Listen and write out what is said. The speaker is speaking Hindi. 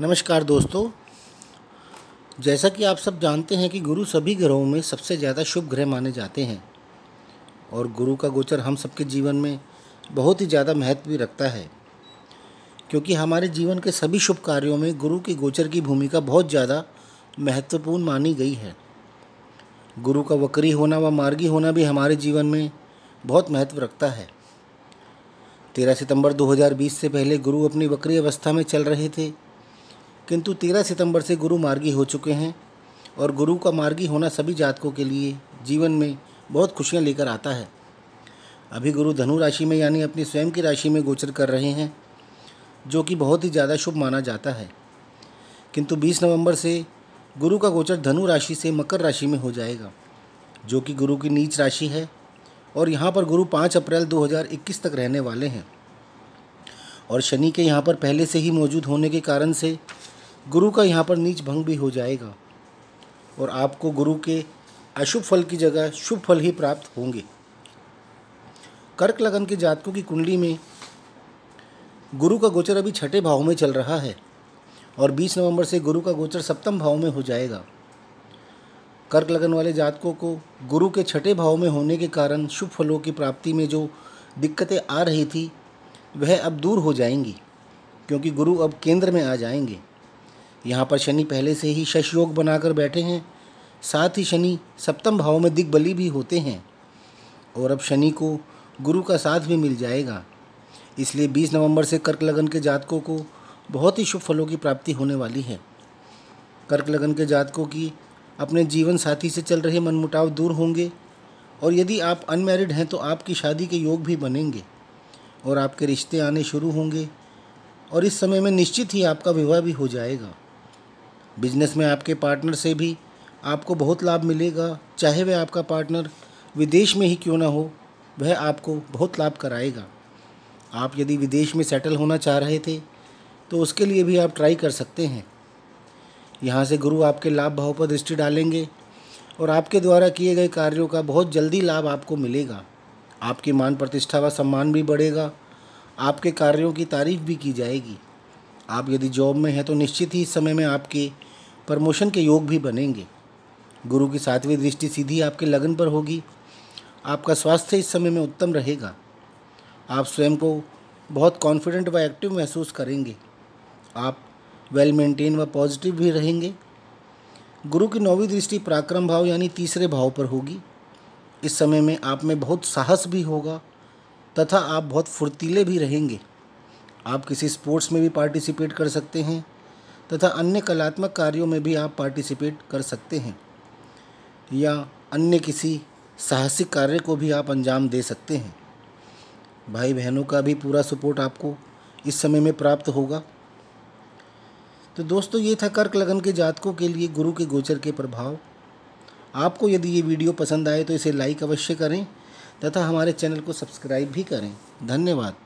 नमस्कार दोस्तों जैसा कि आप सब जानते हैं कि गुरु सभी ग्रहों में सबसे ज़्यादा शुभ ग्रह माने जाते हैं और गुरु का गोचर हम सबके जीवन में बहुत ही ज़्यादा महत्व भी रखता है क्योंकि हमारे जीवन के सभी शुभ कार्यों में गुरु के गोचर की भूमिका बहुत ज़्यादा महत्वपूर्ण मानी गई है गुरु का वक्री होना व मार्गी होना भी हमारे जीवन में बहुत महत्व रखता है तेरह सितंबर 2020 से पहले गुरु अपनी वक्री अवस्था में चल रहे थे किंतु तेरह सितंबर से गुरु मार्गी हो चुके हैं और गुरु का मार्गी होना सभी जातकों के लिए जीवन में बहुत खुशियाँ लेकर आता है अभी गुरु धनु राशि में यानी अपनी स्वयं की राशि में गोचर कर रहे हैं जो कि बहुत ही ज़्यादा शुभ माना जाता है किंतु 20 नवंबर से गुरु का गोचर धनु राशि से मकर राशि में हो जाएगा जो कि गुरु की नीच राशि है और यहाँ पर गुरु पाँच अप्रैल दो तक रहने वाले हैं और शनि के यहाँ पर पहले से ही मौजूद होने के कारण से गुरु का यहाँ पर नीच भंग भी हो जाएगा और आपको गुरु के अशुभ फल की जगह शुभ फल ही प्राप्त होंगे कर्क लगन के जातकों की कुंडली में गुरु का गोचर अभी छठे भाव में चल रहा है और 20 नवंबर से गुरु का गोचर सप्तम भाव में हो जाएगा कर्क लगन वाले जातकों को गुरु के छठे भाव में होने के कारण शुभ फलों की प्राप्ति में जो दिक्कतें आ रही थी वह अब दूर हो जाएंगी क्योंकि गुरु अब केंद्र में आ जाएंगे यहाँ पर शनि पहले से ही शश योग बनाकर बैठे हैं साथ ही शनि सप्तम भाव में दिग्बली भी होते हैं और अब शनि को गुरु का साथ भी मिल जाएगा इसलिए 20 नवंबर से कर्क लगन के जातकों को बहुत ही शुभ फलों की प्राप्ति होने वाली है कर्क लगन के जातकों की अपने जीवन साथी से चल रहे मनमुटाव दूर होंगे और यदि आप अनमेरिड हैं तो आपकी शादी के योग भी बनेंगे और आपके रिश्ते आने शुरू होंगे और इस समय में निश्चित ही आपका विवाह भी हो जाएगा बिजनेस में आपके पार्टनर से भी आपको बहुत लाभ मिलेगा चाहे वह आपका पार्टनर विदेश में ही क्यों ना हो वह आपको बहुत लाभ कराएगा आप यदि विदेश में सेटल होना चाह रहे थे तो उसके लिए भी आप ट्राई कर सकते हैं यहाँ से गुरु आपके लाभ भाव पर दृष्टि डालेंगे और आपके द्वारा किए गए कार्यों का बहुत जल्दी लाभ आपको मिलेगा आपकी मान प्रतिष्ठा व सम्मान भी बढ़ेगा आपके कार्यों की तारीफ भी की जाएगी आप यदि जॉब में हैं तो निश्चित ही इस समय में आपके प्रमोशन के योग भी बनेंगे गुरु की सातवीं दृष्टि सीधी आपके लगन पर होगी आपका स्वास्थ्य इस समय में उत्तम रहेगा आप स्वयं को बहुत कॉन्फिडेंट व एक्टिव महसूस करेंगे आप वेल मेंटेन व पॉजिटिव भी रहेंगे गुरु की नौवीं दृष्टि पराक्रम भाव यानी तीसरे भाव पर होगी इस समय में आप में बहुत साहस भी होगा तथा आप बहुत फुर्तीले भी रहेंगे आप किसी स्पोर्ट्स में भी पार्टिसिपेट कर सकते हैं तथा अन्य कलात्मक कार्यों में भी आप पार्टिसिपेट कर सकते हैं या अन्य किसी साहसिक कार्य को भी आप अंजाम दे सकते हैं भाई बहनों का भी पूरा सपोर्ट आपको इस समय में प्राप्त होगा तो दोस्तों ये था कर्क लगन के जातकों के लिए गुरु के गोचर के प्रभाव आपको यदि ये वीडियो पसंद आए तो इसे लाइक अवश्य करें तथा हमारे चैनल को सब्सक्राइब भी करें धन्यवाद